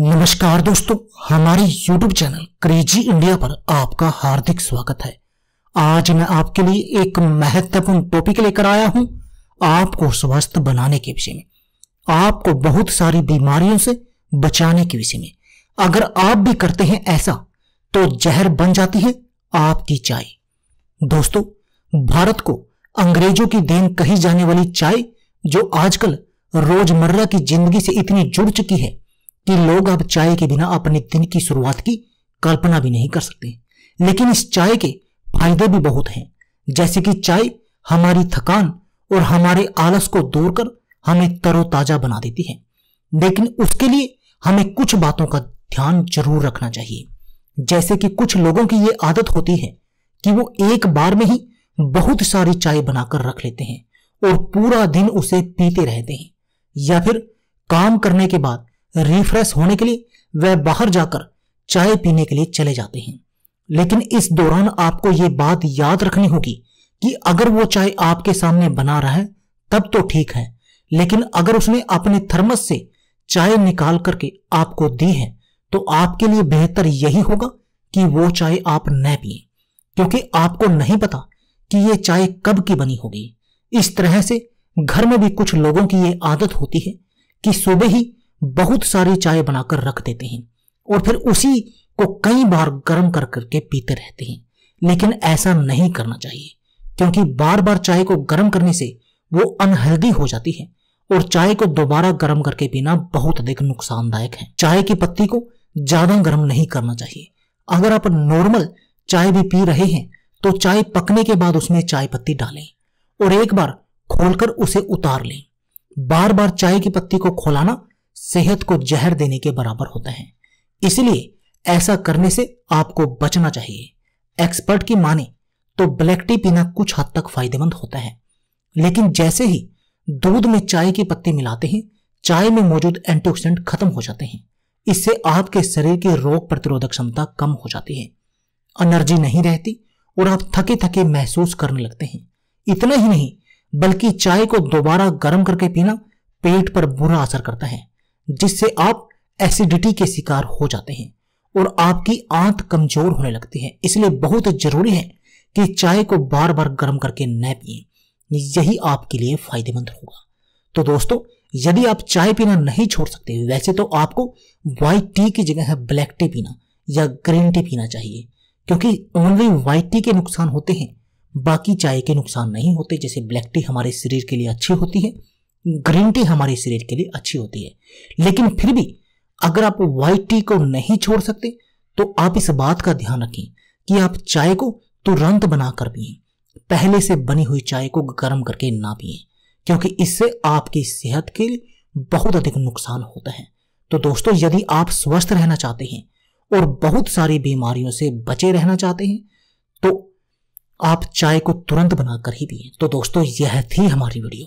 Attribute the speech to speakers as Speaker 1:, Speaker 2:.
Speaker 1: नमस्कार दोस्तों हमारे YouTube चैनल क्रेजी इंडिया पर आपका हार्दिक स्वागत है आज मैं आपके लिए एक महत्वपूर्ण टॉपिक लेकर आया हूं आपको स्वस्थ बनाने के विषय में आपको बहुत सारी बीमारियों से बचाने के विषय में अगर आप भी करते हैं ऐसा तो जहर बन जाती है आपकी चाय दोस्तों भारत को अंग्रेजों की देन कही जाने वाली चाय जो आजकल रोजमर्रा की जिंदगी से इतनी जुड़ चुकी है कि लोग अब चाय के बिना अपने दिन की शुरुआत की कल्पना भी नहीं कर सकते लेकिन इस चाय के फायदे भी बहुत हैं जैसे कि चाय हमारी थकान और हमारे आलस को दूर कर हमें तरोताजा बना देती है लेकिन उसके लिए हमें कुछ बातों का ध्यान जरूर रखना चाहिए जैसे कि कुछ लोगों की ये आदत होती है कि वो एक बार में ही बहुत सारी चाय बनाकर रख लेते हैं और पूरा दिन उसे पीते रहते हैं या फिर काम करने के बाद रिफ्रेश होने के लिए वह बाहर जाकर चाय पीने के लिए चले जाते हैं लेकिन इस दौरान आपको ये बात याद रखनी होगी कि अगर वो चाय आपके सामने बना रहा है तब तो ठीक है लेकिन अगर उसने अपने थर्मस से चाय निकाल करके आपको दी है तो आपके लिए बेहतर यही होगा कि वो चाय आप न पिए क्योंकि आपको नहीं पता कि ये चाय कब की बनी होगी इस तरह से घर में भी कुछ लोगों की ये आदत होती है कि सुबह ही बहुत सारी चाय बनाकर रख देते हैं और फिर उसी को कई बार गर्म कर करके पीते रहते हैं लेकिन ऐसा नहीं करना चाहिए क्योंकि बार बार चाय को गर्म करने से वो अनहेल्दी हो जाती है और चाय को दोबारा गर्म करके पीना बहुत अधिक नुकसानदायक है चाय की पत्ती को ज्यादा गर्म नहीं करना चाहिए अगर आप नॉर्मल चाय भी पी रहे हैं तो चाय पकने के बाद उसमें चाय पत्ती डालें और एक बार खोलकर उसे उतार लें बार बार चाय की पत्ती को खोलाना सेहत को जहर देने के बराबर होता है इसलिए ऐसा करने से आपको बचना चाहिए एक्सपर्ट की माने तो ब्लैक टी पीना कुछ हद तक फायदेमंद होता है लेकिन जैसे ही दूध में चाय की पत्ती मिलाते हैं चाय में मौजूद एंटीऑक्सीडेंट खत्म हो जाते हैं इससे आपके शरीर की रोग प्रतिरोधक क्षमता कम हो जाती है एनर्जी नहीं रहती और आप थके थके महसूस करने लगते हैं इतना ही नहीं बल्कि चाय को दोबारा गर्म करके पीना पेट पर बुरा असर करता है जिससे आप एसिडिटी के शिकार हो जाते हैं और आपकी आंत कमजोर होने लगती है इसलिए बहुत जरूरी है कि चाय को बार बार गर्म करके न पिए यही आपके लिए फायदेमंद होगा तो दोस्तों यदि आप चाय पीना नहीं छोड़ सकते वैसे तो आपको व्हाइट टी की जगह है ब्लैक टी पीना या ग्रीन टी पीना चाहिए क्योंकि ओनली व्हाइट टी के नुकसान होते हैं बाकी चाय के नुकसान नहीं होते जैसे ब्लैक टी हमारे शरीर के लिए अच्छी होती है ग्रीन टी हमारे शरीर के लिए अच्छी होती है लेकिन फिर भी अगर आप व्हाइट टी को नहीं छोड़ सकते तो आप इस बात का ध्यान रखें कि आप चाय को तुरंत बनाकर पिए पहले से बनी हुई चाय को गर्म करके ना पिए क्योंकि इससे आपकी सेहत के लिए बहुत अधिक नुकसान होता है तो दोस्तों यदि आप स्वस्थ रहना चाहते हैं और बहुत सारी बीमारियों से बचे रहना चाहते हैं तो आप चाय को तुरंत बनाकर ही पिए तो दोस्तों यह थी हमारी वीडियो